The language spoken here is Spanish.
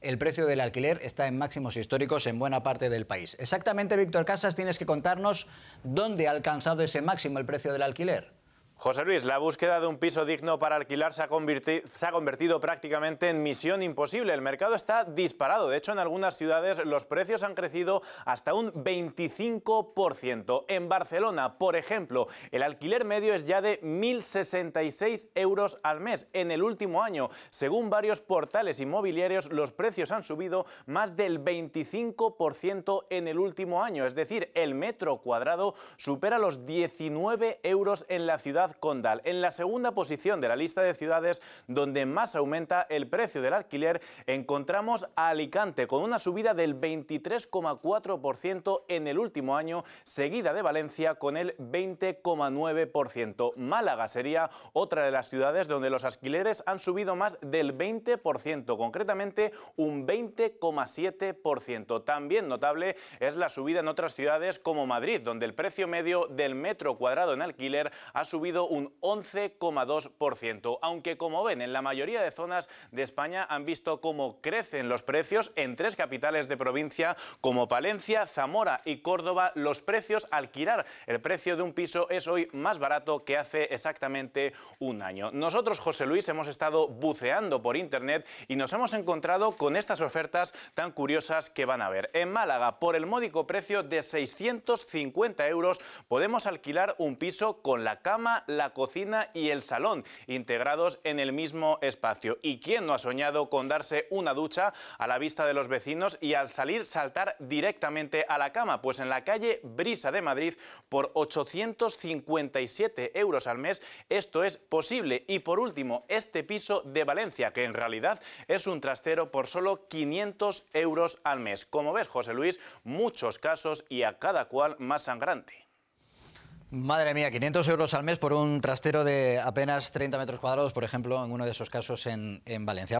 el precio del alquiler está en máximos históricos en buena parte del país. Exactamente, Víctor Casas, tienes que contarnos dónde ha alcanzado ese máximo el precio del alquiler. José Luis, la búsqueda de un piso digno para alquilar se ha, convertido prácticamente en misión imposible. El mercado está disparado. De hecho, en algunas ciudades los precios han crecido hasta un 25%. En Barcelona, por ejemplo, el alquiler medio es ya de 1.066 euros al mes en el último año. Según varios portales inmobiliarios, los precios han subido más del 25% en el último año. Es decir, el metro cuadrado supera los 19 euros en la ciudad condal, en la segunda posición de la lista de ciudades donde más aumenta el precio del alquiler, encontramos a Alicante con una subida del 23,4% en el último año, seguida de Valencia con el 20,9%. Málaga sería otra de las ciudades donde los alquileres han subido más del 20%, concretamente un 20,7%. También notable es la subida en otras ciudades como Madrid, donde el precio medio del metro cuadrado en alquiler ha subido un 11,2%, aunque como ven en la mayoría de zonas de España han visto cómo crecen los precios en tres capitales de provincia como Palencia, Zamora y Córdoba. Los precios alquilar, el precio de un piso es hoy más barato que hace exactamente un año. Nosotros, José Luis, hemos estado buceando por internet y nos hemos encontrado con estas ofertas tan curiosas que van a ver. En Málaga, por el módico precio de 650 euros, podemos alquilar un piso con la cama la cocina y el salón, integrados en el mismo espacio. ¿Y quién no ha soñado con darse una ducha a la vista de los vecinos y al salir saltar directamente a la cama? Pues en la calle Brisa de Madrid, por 857 euros al mes, esto es posible. Y por último, este piso de Valencia, que en realidad es un trastero por solo 500 euros al mes. Como ves, José Luis, muchos casos y a cada cual más sangrante. Madre mía, 500 euros al mes por un trastero de apenas 30 metros cuadrados, por ejemplo, en uno de esos casos en, en Valencia.